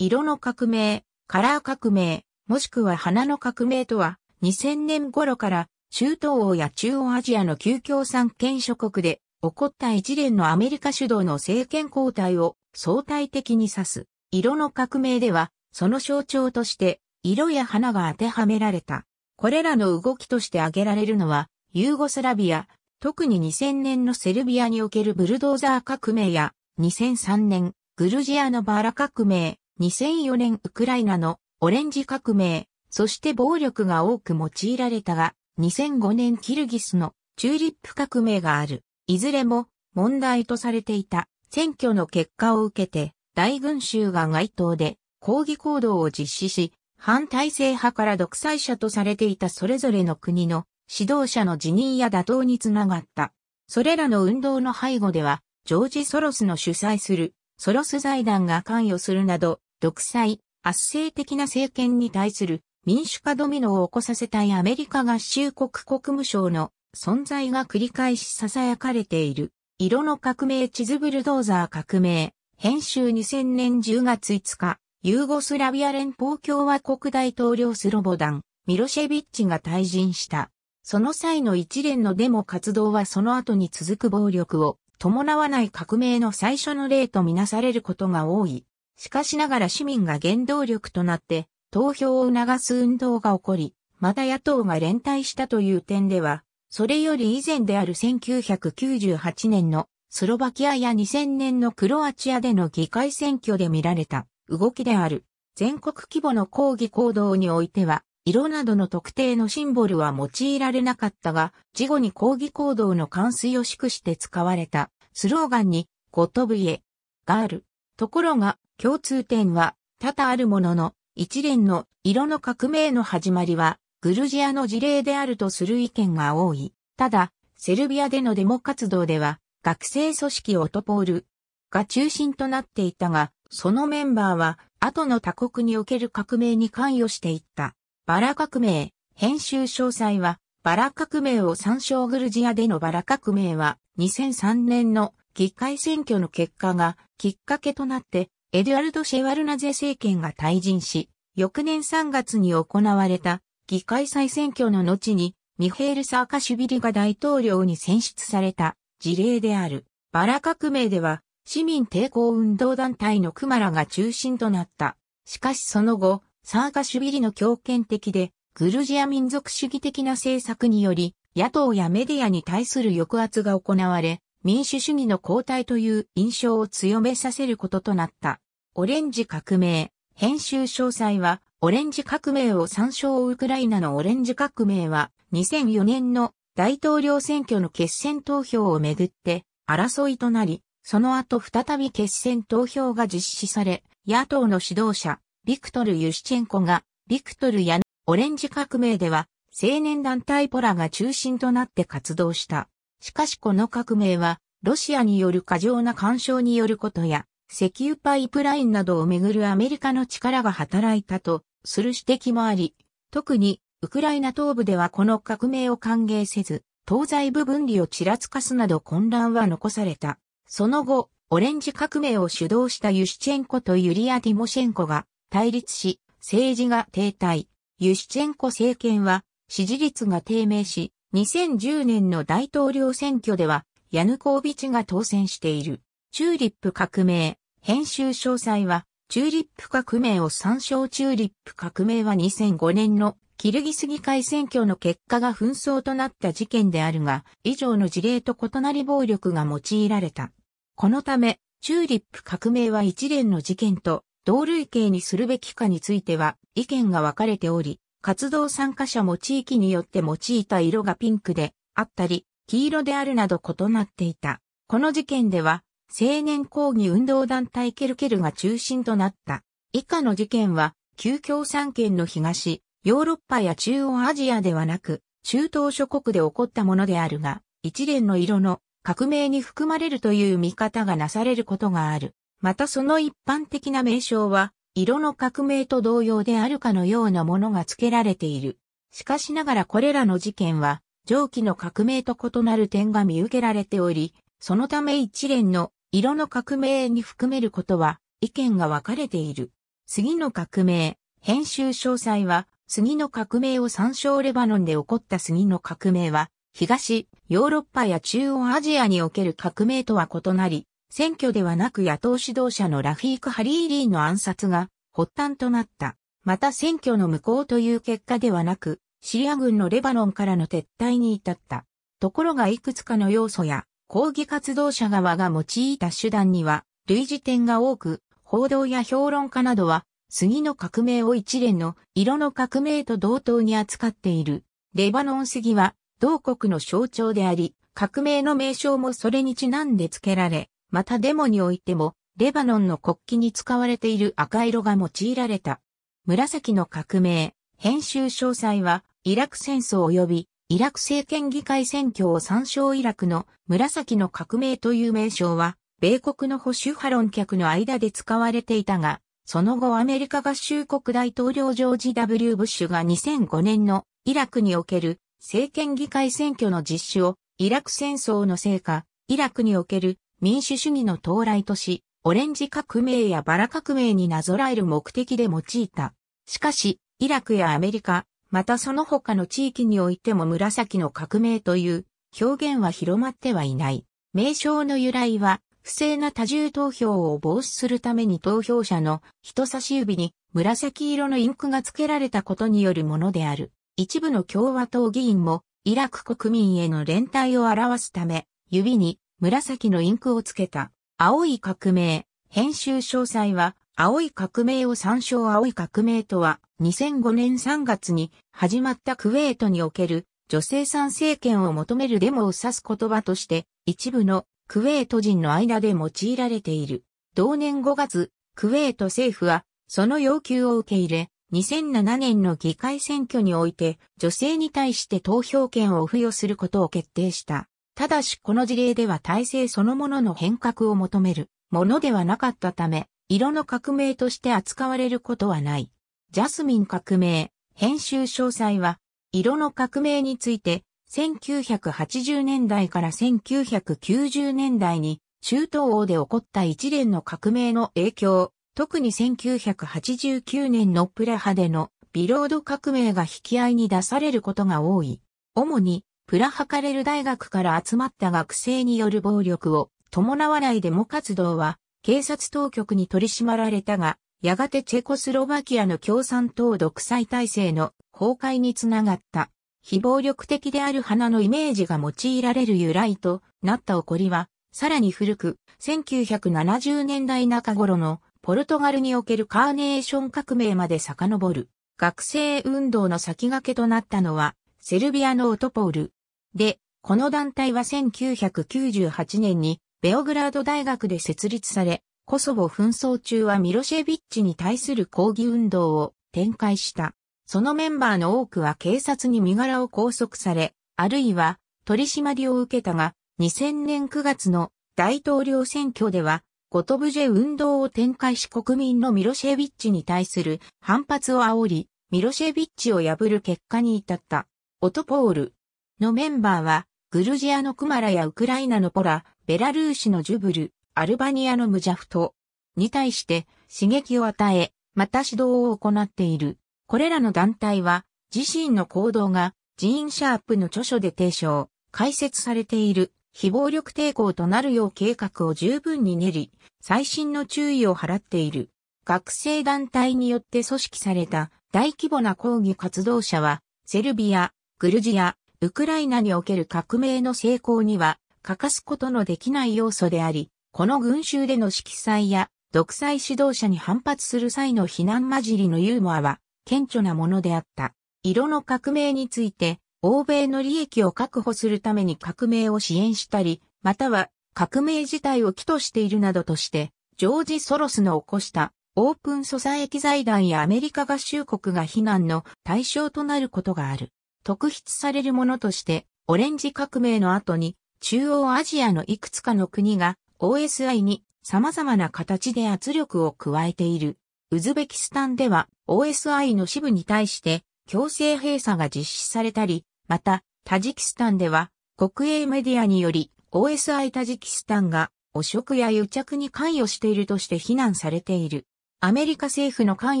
色の革命、カラー革命、もしくは花の革命とは、2000年頃から中東欧や中央アジアの旧共産権諸国で起こった一連のアメリカ主導の政権交代を相対的に指す。色の革命では、その象徴として色や花が当てはめられた。これらの動きとして挙げられるのは、ユーゴスラビア、特に2000年のセルビアにおけるブルドーザー革命や、2003年、グルジアのバラ革命、2004年ウクライナのオレンジ革命、そして暴力が多く用いられたが、2005年キルギスのチューリップ革命がある。いずれも問題とされていた選挙の結果を受けて大群衆が街頭で抗議行動を実施し、反体制派から独裁者とされていたそれぞれの国の指導者の辞任や打倒につながった。それらの運動の背後では、ジョージ・ソロスの主催するソロス財団が関与するなど、独裁、圧政的な政権に対する民主化ドミノを起こさせたいアメリカ合衆国国務省の存在が繰り返し囁かれている。色の革命地図ブルドーザー革命、編集2000年10月5日、ユーゴスラビア連邦共和国大統領スロボダン、ミロシェビッチが退陣した。その際の一連のデモ活動はその後に続く暴力を伴わない革命の最初の例とみなされることが多い。しかしながら市民が原動力となって投票を促す運動が起こり、また野党が連帯したという点では、それより以前である1998年のスロバキアや2000年のクロアチアでの議会選挙で見られた動きである全国規模の抗議行動においては、色などの特定のシンボルは用いられなかったが、事後に抗議行動の関水を祝して使われたスローガンに、ゴトブイエ、ガール。ところが、共通点は多々あるものの、一連の色の革命の始まりは、グルジアの事例であるとする意見が多い。ただ、セルビアでのデモ活動では、学生組織オトポールが中心となっていたが、そのメンバーは、後の他国における革命に関与していった。バラ革命、編集詳細は、バラ革命を参照グルジアでのバラ革命は、2003年の議会選挙の結果がきっかけとなって、エドゥアルド・シェワルナゼ政権が退陣し、翌年3月に行われた議会再選挙の後にミヘール・サーカシュビリが大統領に選出された事例である。バラ革命では市民抵抗運動団体のクマラが中心となった。しかしその後、サーカシュビリの強権的でグルジア民族主義的な政策により野党やメディアに対する抑圧が行われ、民主主義の交代という印象を強めさせることとなった。オレンジ革命、編集詳細は、オレンジ革命を参照ウクライナのオレンジ革命は、2004年の大統領選挙の決選投票をめぐって争いとなり、その後再び決選投票が実施され、野党の指導者、ビクトル・ユシチェンコが、ビクトル・ヤノ、オレンジ革命では、青年団体ポラが中心となって活動した。しかしこの革命は、ロシアによる過剰な干渉によることや、石油パイプラインなどをめぐるアメリカの力が働いたとする指摘もあり、特にウクライナ東部ではこの革命を歓迎せず、東西部分離をちらつかすなど混乱は残された。その後、オレンジ革命を主導したユシチェンコとユリア・ティモシェンコが対立し、政治が停滞。ユシチェンコ政権は支持率が低迷し、2010年の大統領選挙では、ヤヌコービチが当選している。チューリップ革命、編集詳細は、チューリップ革命を参照チューリップ革命は2005年のキルギス議会選挙の結果が紛争となった事件であるが、以上の事例と異なり暴力が用いられた。このため、チューリップ革命は一連の事件と同類型にするべきかについては意見が分かれており、活動参加者も地域によって用いた色がピンクであったり、黄色であるなど異なっていた。この事件では、青年抗議運動団体ケルケルが中心となった。以下の事件は、旧共産圏の東、ヨーロッパや中央アジアではなく、中東諸国で起こったものであるが、一連の色の革命に含まれるという見方がなされることがある。またその一般的な名称は、色の革命と同様であるかのようなものが付けられている。しかしながらこれらの事件は、上記の革命と異なる点が見受けられており、そのため一連の色の革命に含めることは意見が分かれている。次の革命、編集詳細は、次の革命を参照レバノンで起こった杉の革命は、東、ヨーロッパや中央アジアにおける革命とは異なり、選挙ではなく野党指導者のラフィーク・ハリーリーの暗殺が発端となった。また選挙の無効という結果ではなく、シリア軍のレバノンからの撤退に至った。ところがいくつかの要素や抗議活動者側が用いた手段には類似点が多く、報道や評論家などは杉の革命を一連の色の革命と同等に扱っている。レバノン杉は同国の象徴であり、革命の名称もそれにちなんで付けられ、またデモにおいても、レバノンの国旗に使われている赤色が用いられた。紫の革命、編集詳細は、イラク戦争及び、イラク政権議会選挙を参照イラクの紫の革命という名称は、米国の保守派論客の間で使われていたが、その後アメリカ合衆国大統領ジョージ・ W・ ブッシュが2005年のイラクにおける政権議会選挙の実施をイラク戦争の成果、イラクにおける民主主義の到来とし、オレンジ革命やバラ革命になぞらえる目的で用いた。しかし、イラクやアメリカ、またその他の地域においても紫の革命という表現は広まってはいない。名称の由来は、不正な多重投票を防止するために投票者の人差し指に紫色のインクが付けられたことによるものである。一部の共和党議員もイラク国民への連帯を表すため、指に紫のインクをつけた、青い革命、編集詳細は、青い革命を参照青い革命とは、2005年3月に始まったクウェートにおける女性参政権を求めるデモを指す言葉として、一部のクウェート人の間で用いられている。同年5月、クウェート政府は、その要求を受け入れ、2007年の議会選挙において、女性に対して投票権を付与することを決定した。ただしこの事例では体制そのものの変革を求めるものではなかったため、色の革命として扱われることはない。ジャスミン革命、編集詳細は、色の革命について、1980年代から1990年代に中東欧で起こった一連の革命の影響、特に1989年のプラハでのビロード革命が引き合いに出されることが多い。主にプラハカレル大学から集まった学生による暴力を伴わないデモ活動は警察当局に取り締まられたが、やがてチェコスロバキアの共産党独裁体制の崩壊につながった。非暴力的である花のイメージが用いられる由来となった起こりは、さらに古く、1970年代中頃のポルトガルにおけるカーネーション革命まで遡る。学生運動の先駆けとなったのは、セルビアのオトポール、で、この団体は1998年にベオグラード大学で設立され、コソボ紛争中はミロシェビッチに対する抗議運動を展開した。そのメンバーの多くは警察に身柄を拘束され、あるいは取り締まりを受けたが、2000年9月の大統領選挙では、ゴトブジェ運動を展開し国民のミロシェビッチに対する反発を煽り、ミロシェビッチを破る結果に至った。オトポール、のメンバーは、グルジアのクマラやウクライナのポラ、ベラルーシのジュブル、アルバニアのムジャフトに対して刺激を与え、また指導を行っている。これらの団体は、自身の行動が、ジーン・シャープの著書で提唱、解説されている、非暴力抵抗となるよう計画を十分に練り、最新の注意を払っている。学生団体によって組織された大規模な抗議活動者は、セルビア、グルジア、ウクライナにおける革命の成功には欠かすことのできない要素であり、この群衆での色彩や独裁指導者に反発する際の非難混じりのユーモアは顕著なものであった。色の革命について、欧米の利益を確保するために革命を支援したり、または革命自体を起としているなどとして、ジョージ・ソロスの起こしたオープンソサエキ財団やアメリカ合衆国が非難の対象となることがある。特筆されるものとして、オレンジ革命の後に、中央アジアのいくつかの国が OSI に様々な形で圧力を加えている。ウズベキスタンでは OSI の支部に対して強制閉鎖が実施されたり、またタジキスタンでは国営メディアにより OSI タジキスタンが汚職や癒着に関与しているとして非難されている。アメリカ政府の関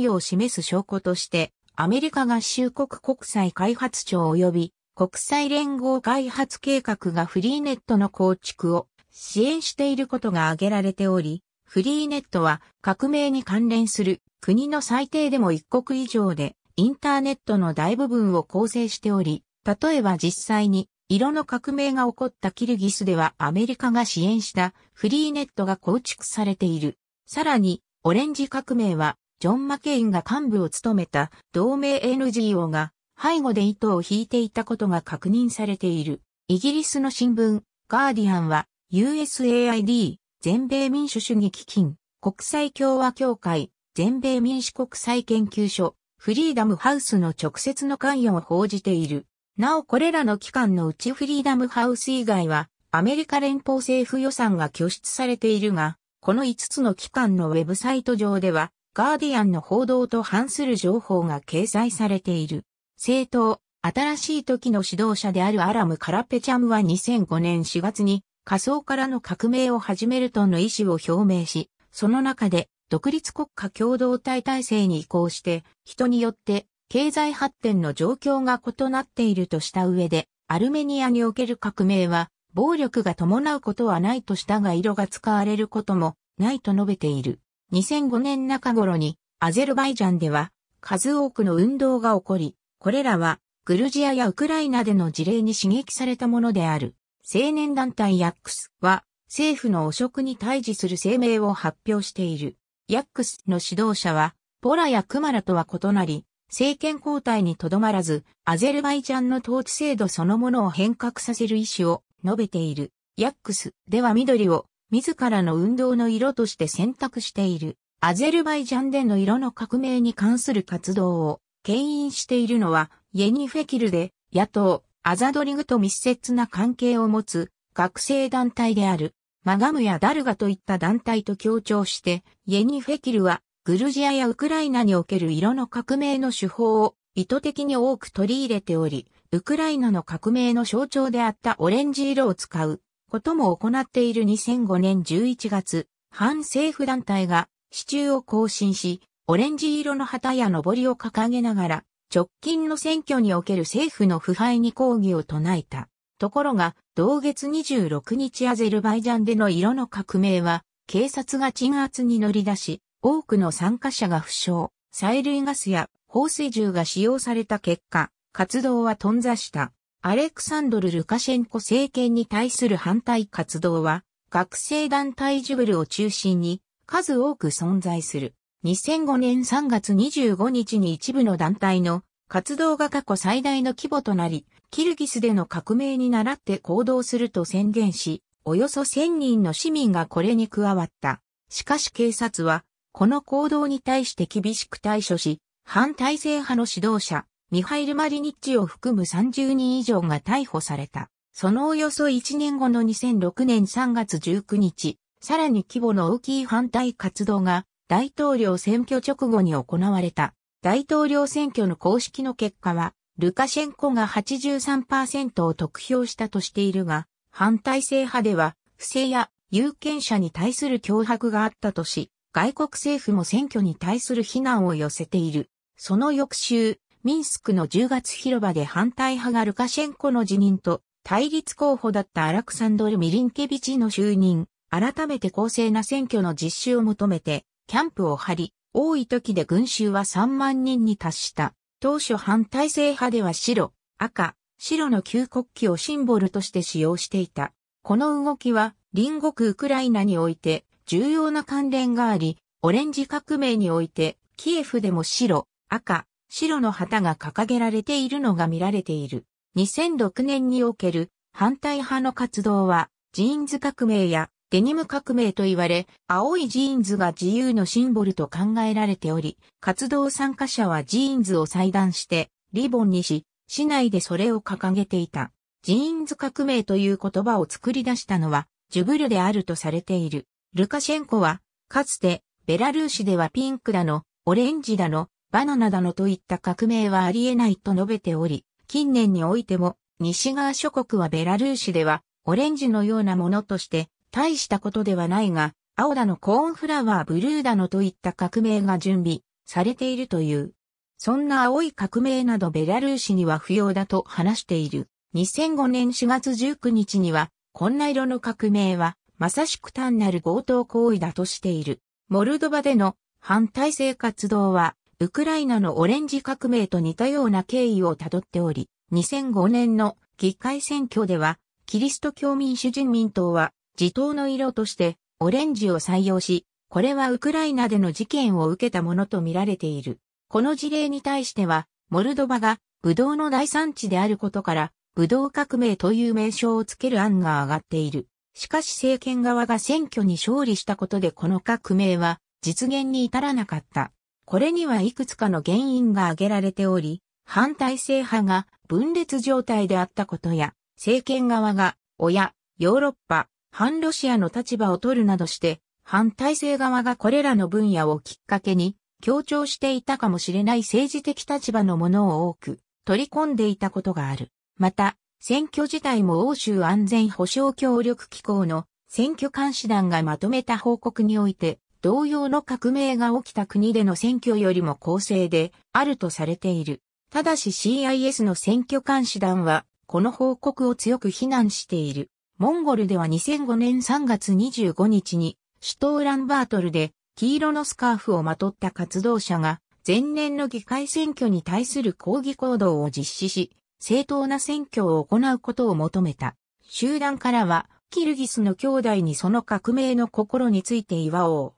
与を示す証拠としてアメリカ合衆国国際開発庁及び国際連合開発計画がフリーネットの構築を支援していることが挙げられており、フリーネットは革命に関連する国の最低でも一国以上でインターネットの大部分を構成しており、例えば実際に色の革命が起こったキルギスではアメリカが支援したフリーネットが構築されている。さらに、オレンジ革命はジョン・マケインが幹部を務めた同盟 NGO が背後で糸を引いていたことが確認されている。イギリスの新聞、ガーディアンは USAID、全米民主主義基金、国際共和協会、全米民主国際研究所、フリーダムハウスの直接の関与を報じている。なおこれらの機関のうちフリーダムハウス以外は、アメリカ連邦政府予算が拠出されているが、この5つの機関のウェブサイト上では、ガーディアンの報道と反する情報が掲載されている。政党、新しい時の指導者であるアラム・カラペチャムは2005年4月に仮想からの革命を始めるとの意思を表明し、その中で独立国家共同体体制に移行して、人によって経済発展の状況が異なっているとした上で、アルメニアにおける革命は、暴力が伴うことはないとしたが色が使われることもないと述べている。2005年中頃にアゼルバイジャンでは数多くの運動が起こり、これらはグルジアやウクライナでの事例に刺激されたものである。青年団体ヤックスは政府の汚職に対峙する声明を発表している。ヤックスの指導者はポラやクマラとは異なり、政権交代にとどまらず、アゼルバイジャンの統治制度そのものを変革させる意思を述べている。ヤックスでは緑を自らの運動の色として選択している、アゼルバイジャンでの色の革命に関する活動を牽引しているのは、イェニフェキルで、野党、アザドリグと密接な関係を持つ学生団体である、マガムやダルガといった団体と協調して、イェニフェキルは、グルジアやウクライナにおける色の革命の手法を意図的に多く取り入れており、ウクライナの革命の象徴であったオレンジ色を使うことも行っている2005年11月、反政府団体が支柱を更新し、オレンジ色の旗や上りを掲げながら、直近の選挙における政府の腐敗に抗議を唱えた。ところが、同月26日アゼルバイジャンでの色の革命は、警察が鎮圧に乗り出し、多くの参加者が負傷、催涙ガスや放水銃が使用された結果、活動は頓挫した。アレクサンドル・ルカシェンコ政権に対する反対活動は、学生団体ジュブルを中心に数多く存在する。2005年3月25日に一部の団体の活動が過去最大の規模となり、キルギスでの革命に倣って行動すると宣言し、およそ1000人の市民がこれに加わった。しかし警察は、この行動に対して厳しく対処し、反体制派の指導者、ミハイル・マリニッチを含む30人以上が逮捕された。そのおよそ1年後の2006年3月19日、さらに規模の大きい反対活動が大統領選挙直後に行われた。大統領選挙の公式の結果は、ルカシェンコが83%を得票したとしているが、反対制派では、不正や有権者に対する脅迫があったとし、外国政府も選挙に対する非難を寄せている。その翌週、ミンスクの10月広場で反対派がルカシェンコの辞任と対立候補だったアラクサンドル・ミリンケビチの就任、改めて公正な選挙の実施を求めて、キャンプを張り、多い時で群衆は3万人に達した。当初反体制派では白、赤、白の旧国旗をシンボルとして使用していた。この動きは、隣国ウクライナにおいて重要な関連があり、オレンジ革命において、キエフでも白、赤、白の旗が掲げられているのが見られている。2006年における反対派の活動は、ジーンズ革命やデニム革命と言われ、青いジーンズが自由のシンボルと考えられており、活動参加者はジーンズを裁断してリボンにし、市内でそれを掲げていた。ジーンズ革命という言葉を作り出したのは、ジュブルであるとされている。ルカシェンコは、かつて、ベラルーシではピンクだの、オレンジだの、バナナだのといった革命はありえないと述べており、近年においても、西側諸国はベラルーシでは、オレンジのようなものとして、大したことではないが、青だのコーンフラワーブルーだのといった革命が準備されているという。そんな青い革命などベラルーシには不要だと話している。2005年4月19日には、こんな色の革命は、まさしく単なる強盗行為だとしている。モルドバでの反体制活動は、ウクライナのオレンジ革命と似たような経緯をたどっており、2005年の議会選挙では、キリスト教民主人民党は、自党の色としてオレンジを採用し、これはウクライナでの事件を受けたものとみられている。この事例に対しては、モルドバがブドウの大産地であることから、ブドウ革命という名称をつける案が上がっている。しかし政権側が選挙に勝利したことでこの革命は実現に至らなかった。これにはいくつかの原因が挙げられており、反体制派が分裂状態であったことや、政権側が、親、ヨーロッパ、反ロシアの立場を取るなどして、反体制側がこれらの分野をきっかけに、強調していたかもしれない政治的立場のものを多く取り込んでいたことがある。また、選挙自体も欧州安全保障協力機構の選挙監視団がまとめた報告において、同様の革命が起きた国での選挙よりも公正であるとされている。ただし CIS の選挙監視団は、この報告を強く非難している。モンゴルでは2005年3月25日に、首都ウランバートルで、黄色のスカーフをまとった活動者が、前年の議会選挙に対する抗議行動を実施し、正当な選挙を行うことを求めた。集団からは、キルギスの兄弟にその革命の心について祝おう。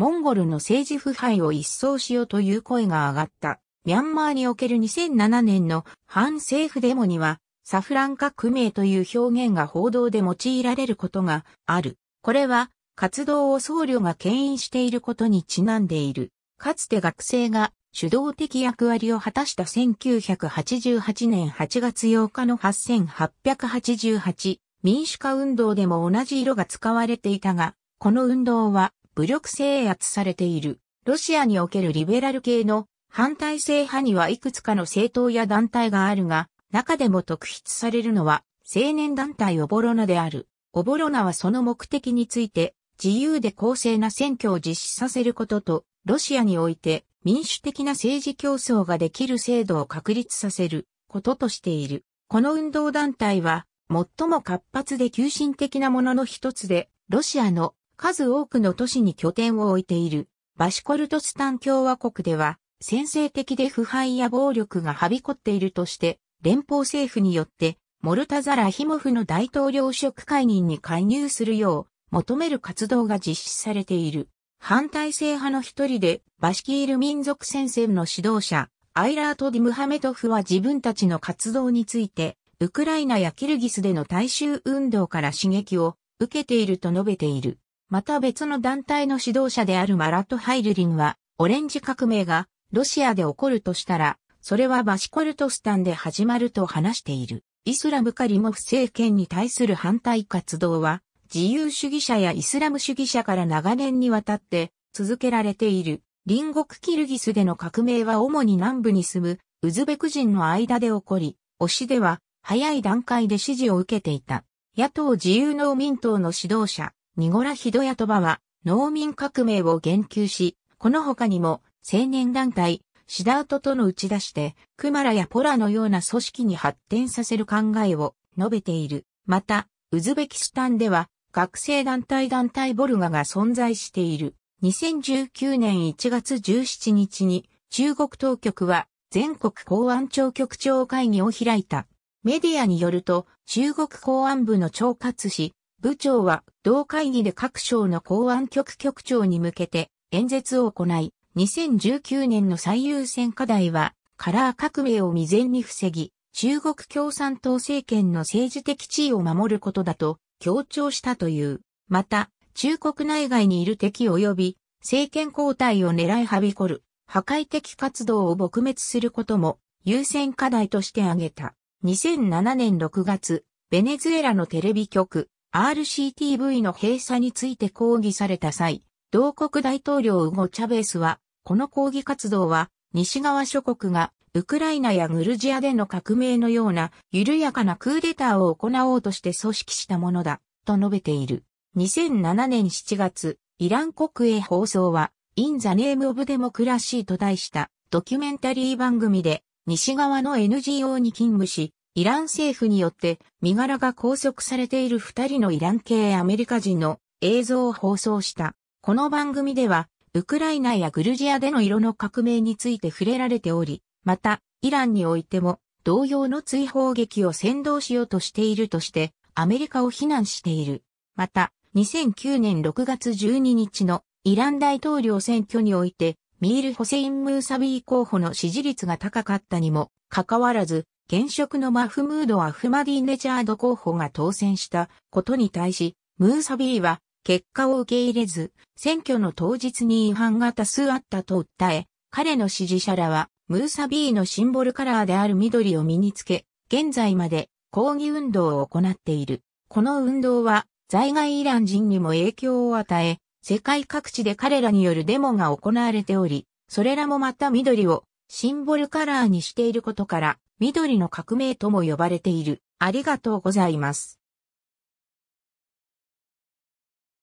モンゴルの政治腐敗を一掃しようという声が上がった。ミャンマーにおける2007年の反政府デモには、サフラン革命という表現が報道で用いられることがある。これは、活動を僧侶が牽引していることにちなんでいる。かつて学生が主導的役割を果たした1988年8月8日の8888民主化運動でも同じ色が使われていたが、この運動は武力制圧されている。ロシアにおけるリベラル系の反体制派にはいくつかの政党や団体があるが、中でも特筆されるのは青年団体オボロナである。オボロナはその目的について自由で公正な選挙を実施させることと、ロシアにおいて民主的な政治競争ができる制度を確立させることとしている。この運動団体は最も活発で急進的なものの一つで、ロシアの数多くの都市に拠点を置いているバシコルトスタン共和国では先制的で腐敗や暴力がはびこっているとして連邦政府によってモルタザラヒモフの大統領職解任に介入するよう求める活動が実施されている。反体制派の一人でバシキール民族戦線の指導者アイラート・ディムハメトフは自分たちの活動についてウクライナやキルギスでの大衆運動から刺激を受けていると述べている。また別の団体の指導者であるマラト・ハイルリンは、オレンジ革命がロシアで起こるとしたら、それはバシコルトスタンで始まると話している。イスラムカリモフ政権に対する反対活動は、自由主義者やイスラム主義者から長年にわたって続けられている。隣国キルギスでの革命は主に南部に住むウズベク人の間で起こり、推しでは早い段階で支持を受けていた。野党自由農民党の指導者、ニゴラ・ヒドヤトバは農民革命を言及し、この他にも青年団体、シダートとの打ち出して、クマラやポラのような組織に発展させる考えを述べている。また、ウズベキスタンでは学生団体団体ボルガが存在している。2019年1月17日に中国当局は全国公安庁局長会議を開いた。メディアによると中国公安部の長活氏、部長は同会議で各省の公安局局長に向けて演説を行い、2019年の最優先課題はカラー革命を未然に防ぎ、中国共産党政権の政治的地位を守ることだと強調したという。また、中国内外にいる敵及び政権交代を狙いはびこる破壊的活動を撲滅することも優先課題として挙げた。2007年6月、ベネズエラのテレビ局、RCTV の閉鎖について抗議された際、同国大統領ウゴ・チャベースは、この抗議活動は、西側諸国が、ウクライナやグルジアでの革命のような、緩やかなクーデターを行おうとして組織したものだ、と述べている。2007年7月、イラン国営放送は、In the Name of Democracy と題したドキュメンタリー番組で、西側の NGO に勤務し、イラン政府によって身柄が拘束されている二人のイラン系アメリカ人の映像を放送した。この番組では、ウクライナやグルジアでの色の革命について触れられており、また、イランにおいても同様の追放劇を先導しようとしているとして、アメリカを非難している。また、2009年6月12日のイラン大統領選挙において、ミール・ホセイン・ムーサビー候補の支持率が高かったにも、かかわらず、現職のマフムード・アフマディネジャード候補が当選したことに対し、ムーサビーは結果を受け入れず、選挙の当日に違反が多数あったと訴え、彼の支持者らは、ムーサビーのシンボルカラーである緑を身につけ、現在まで抗議運動を行っている。この運動は在外イラン人にも影響を与え、世界各地で彼らによるデモが行われており、それらもまた緑をシンボルカラーにしていることから、緑の革命とも呼ばれている。ありがとうございます。